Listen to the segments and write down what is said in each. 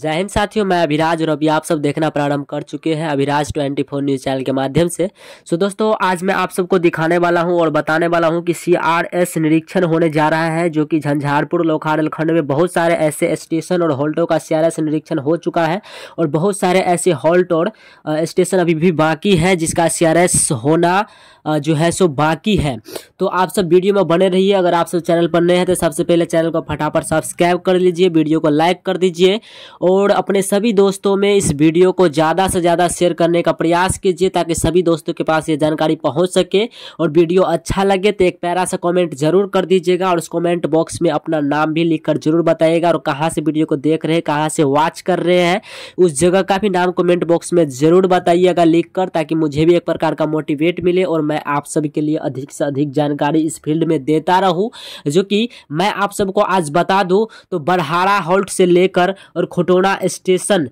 जय हिंद साथियों मैं अभिराज और अभी आप सब देखना प्रारंभ कर चुके हैं अभिराज 24 न्यूज़ चैनल के माध्यम से सो दोस्तों आज मैं आप सबको दिखाने वाला हूं और बताने वाला हूं कि सीआरएस निरीक्षण होने जा रहा है जो कि झंझारपुर खंड में बहुत सारे ऐसे स्टेशन और हॉल्टों का एस निरीक्षण हो चुका है और बहुत सारे ऐसे हॉल्ट और स्टेशन अभी भी बाकी हैं जिसका सी होना जो है सो बाकी है तो आप सब वीडियो में बने रहिए अगर आप सब चैनल पर नए हैं तो सबसे पहले चैनल को फटाफट सब्सक्राइब कर लीजिए वीडियो को लाइक कर दीजिए और अपने सभी दोस्तों में इस वीडियो को ज़्यादा से ज़्यादा शेयर करने का प्रयास कीजिए ताकि सभी दोस्तों के पास ये जानकारी पहुँच सके और वीडियो अच्छा लगे तो एक पैरा सा कॉमेंट जरूर कर दीजिएगा और उस कॉमेंट बॉक्स में अपना नाम भी लिख जरूर बताइएगा और कहाँ से वीडियो को देख रहे हैं कहाँ से वॉच कर रहे हैं उस जगह का भी नाम कॉमेंट बॉक्स में ज़रूर बताइएगा लिख कर ताकि मुझे भी एक प्रकार का मोटिवेट मिले और मैं मैं आप सभी के लिए अधिक से अधिक जानकारी इस फील्ड में देता रहूँ जो कि मैं आप सबको आज बता दूँ तो बरहारा हॉल्ट से लेकर और खटोना स्टेशन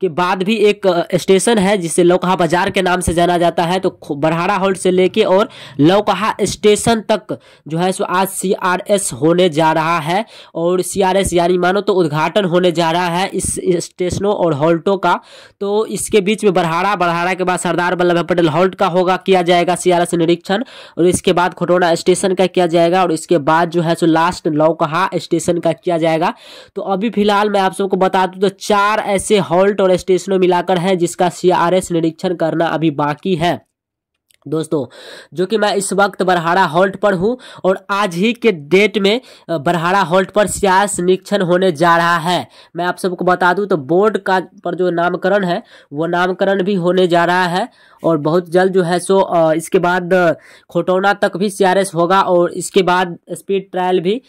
के बाद भी एक स्टेशन है जिसे लौकहा बाजार के नाम से जाना जाता है तो बरहाड़ा हॉल्ट से लेके और लौकहा स्टेशन तक जो है सो आज सीआरएस होने जा रहा है और सीआरएस यानी मानो तो उद्घाटन होने जा रहा है इस स्टेशनों और हॉल्टों का तो इसके बीच में बरहाड़ा बरहाड़ा के बाद सरदार वल्लभ भाई पटेल हॉल्ट का होगा किया जाएगा सी निरीक्षण और इसके बाद खटोना स्टेशन का किया जाएगा और इसके बाद जो है सो लास्ट लौकहा स्टेशन का किया जाएगा तो अभी फिलहाल मैं आप सबको बता दूँ तो चार ऐसे हॉल्ट पेट्रोल स्टेशनों मिलाकर हैं जिसका सीआरएस निरीक्षण करना अभी बाकी है दोस्तों जो कि मैं इस वक्त बरहाड़ा हॉल्ट पर हूं और आज ही के डेट में बरहाड़ा हॉल्ट पर सियास निरीक्षण होने जा रहा है मैं आप सबको बता दूं तो बोर्ड का पर जो नामकरण है वो नामकरण भी होने जा रहा है और बहुत जल्द जो है सो इसके बाद खोटौना तक भी सी होगा और इसके बाद स्पीड ट्रायल भी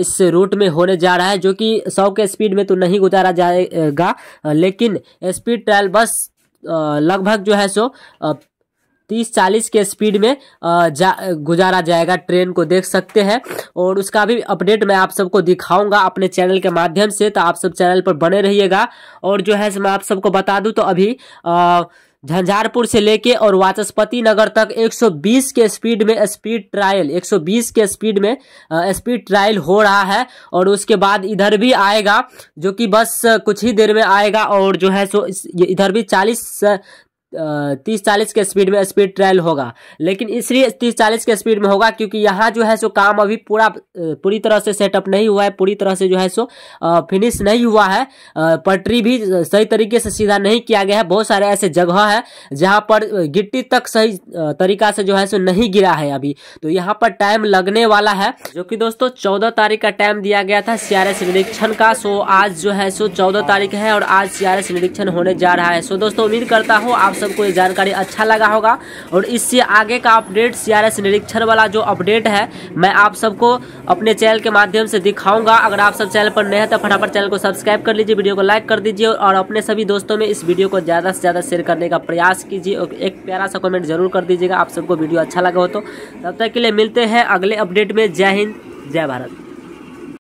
इस रूट में होने जा रहा है जो कि सौ के स्पीड में तो नहीं गुजारा जाएगा लेकिन स्पीड ट्रायल बस लगभग जो है सो तीस चालीस के स्पीड में जा गुजारा जाएगा ट्रेन को देख सकते हैं और उसका भी अपडेट मैं आप सबको दिखाऊंगा अपने चैनल के माध्यम से तो आप सब चैनल पर बने रहिएगा और जो है मैं आप सबको बता दूँ तो अभी आ, झंझारपुर से लेके और वाचस्पति नगर तक 120 के स्पीड में स्पीड ट्रायल 120 के स्पीड में स्पीड ट्रायल हो रहा है और उसके बाद इधर भी आएगा जो कि बस कुछ ही देर में आएगा और जो है सो इधर भी 40 तीस चालीस के स्पीड में स्पीड ट्रायल होगा लेकिन इसलिए तीस चालीस के स्पीड में होगा क्योंकि यहाँ जो है सो काम अभी पूरा पूरी तरह से सेटअप नहीं हुआ है पूरी तरह से जो है सो फिनिश नहीं हुआ है पटरी भी सही तरीके से सीधा नहीं किया गया है बहुत सारे ऐसे जगह है जहाँ पर गिट्टी तक सही तरीका से जो है सो नहीं गिरा है अभी तो यहाँ पर टाइम लगने वाला है जो कि दोस्तों चौदह तारीख का टाइम दिया गया था एस निरीक्षण का सो आज जो है सो चौदह तारीख है और आज एस निरीक्षण होने जा रहा है सो दोस्तों उम्मीद करता हूँ आप सबको ये जानकारी अच्छा लगा होगा और इससे आगे का अपडेट सीआरएस निरीक्षण वाला जो अपडेट है मैं आप सबको अपने चैनल के माध्यम से दिखाऊंगा अगर आप सब चैनल पर नए हैं तो फटाफट चैनल को सब्सक्राइब कर लीजिए वीडियो को लाइक कर दीजिए और अपने सभी दोस्तों में इस वीडियो को ज़्यादा से ज़्यादा शेयर करने का प्रयास कीजिए और एक प्यारा सा कमेंट जरूर कर दीजिएगा आप सबको वीडियो अच्छा लगा हो तो तब तक के लिए मिलते हैं अगले अपडेट में जय हिंद जय भारत